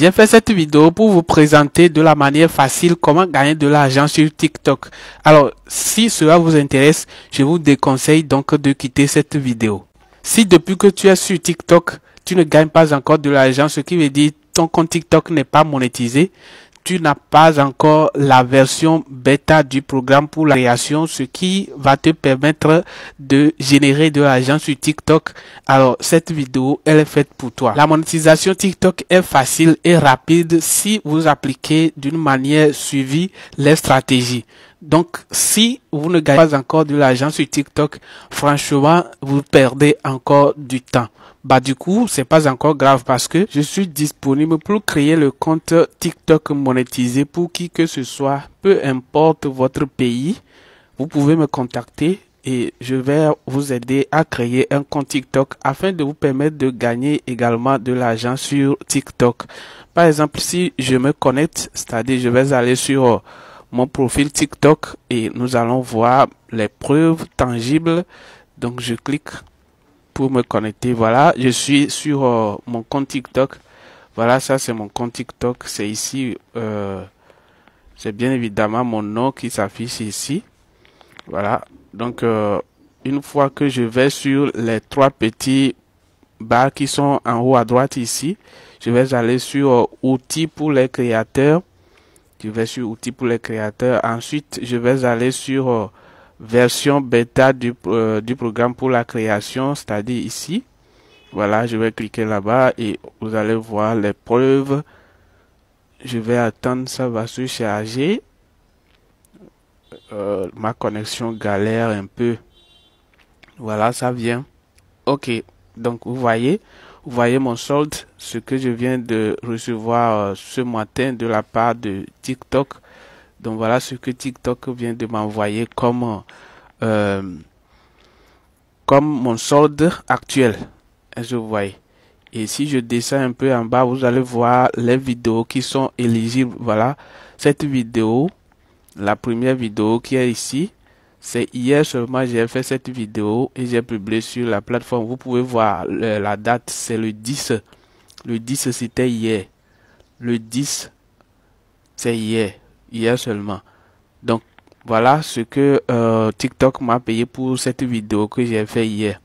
J'ai fait cette vidéo pour vous présenter de la manière facile comment gagner de l'argent sur TikTok. Alors, si cela vous intéresse, je vous déconseille donc de quitter cette vidéo. Si depuis que tu es sur TikTok, tu ne gagnes pas encore de l'argent, ce qui veut dire ton compte TikTok n'est pas monétisé, tu n'as pas encore la version bêta du programme pour la création, ce qui va te permettre de générer de l'argent sur TikTok. Alors, cette vidéo, elle est faite pour toi. La monétisation TikTok est facile et rapide si vous appliquez d'une manière suivie les stratégies. Donc, si vous ne gagnez pas encore de l'argent sur TikTok, franchement, vous perdez encore du temps. Bah, du coup, c'est pas encore grave parce que je suis disponible pour créer le compte TikTok monétisé pour qui que ce soit, peu importe votre pays. Vous pouvez me contacter et je vais vous aider à créer un compte TikTok afin de vous permettre de gagner également de l'argent sur TikTok. Par exemple, si je me connecte, c'est-à-dire je vais aller sur mon profil TikTok et nous allons voir les preuves tangibles. Donc je clique pour me connecter. Voilà, je suis sur euh, mon compte TikTok. Voilà, ça c'est mon compte TikTok. C'est ici, euh, c'est bien évidemment mon nom qui s'affiche ici. Voilà, donc euh, une fois que je vais sur les trois petits barres qui sont en haut à droite ici, je vais aller sur outils pour les créateurs je vais sur outils pour les créateurs. Ensuite, je vais aller sur euh, version bêta du, euh, du programme pour la création, c'est-à-dire ici. Voilà, je vais cliquer là-bas et vous allez voir les preuves. Je vais attendre, ça va se charger. Euh, ma connexion galère un peu. Voilà, ça vient. Ok, donc vous voyez, vous voyez mon solde, ce que je viens de recevoir euh, ce matin de la part de TikTok. Donc voilà ce que TikTok vient de m'envoyer comme, euh, comme mon solde actuel. Hein, je Et si je descends un peu en bas, vous allez voir les vidéos qui sont éligibles. Voilà, cette vidéo, la première vidéo qui est ici, c'est hier seulement j'ai fait cette vidéo et j'ai publié sur la plateforme. Vous pouvez voir euh, la date, c'est le 10. Le 10 c'était hier. Le 10 c'est hier, hier seulement. Donc voilà ce que euh, TikTok m'a payé pour cette vidéo que j'ai fait hier.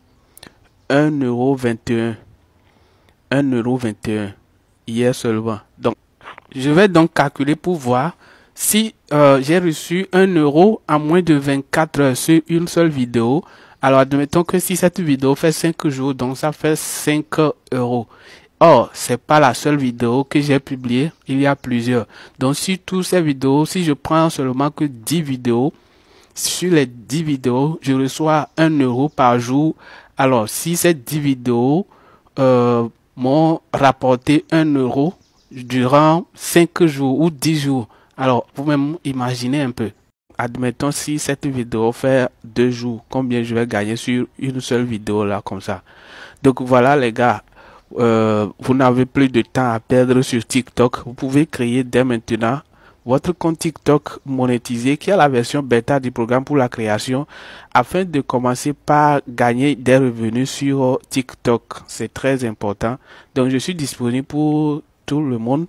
1,21€. 1,21€. Hier seulement. Donc je vais donc calculer pour voir si euh, j'ai reçu 1 euro en moins de 24 heures sur une seule vidéo, alors admettons que si cette vidéo fait 5 jours, donc ça fait 5 euros. Or, c'est pas la seule vidéo que j'ai publiée, il y a plusieurs. Donc sur toutes ces vidéos, si je prends seulement que 10 vidéos, sur les 10 vidéos, je reçois 1 euro par jour. Alors si ces 10 vidéos euh, m'ont rapporté 1 euro durant 5 jours ou 10 jours, alors, vous-même, imaginez un peu. Admettons si cette vidéo fait deux jours, combien je vais gagner sur une seule vidéo là comme ça. Donc voilà les gars, euh, vous n'avez plus de temps à perdre sur TikTok. Vous pouvez créer dès maintenant votre compte TikTok monétisé qui a la version bêta du programme pour la création afin de commencer par gagner des revenus sur TikTok. C'est très important. Donc je suis disponible pour tout le monde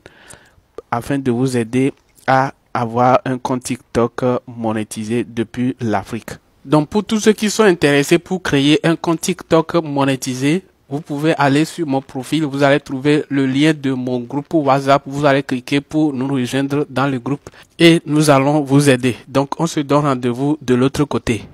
afin de vous aider à avoir un compte TikTok euh, monétisé depuis l'Afrique. Donc pour tous ceux qui sont intéressés pour créer un compte TikTok monétisé, vous pouvez aller sur mon profil, vous allez trouver le lien de mon groupe WhatsApp, vous allez cliquer pour nous rejoindre dans le groupe et nous allons vous aider. Donc on se donne rendez-vous de l'autre côté.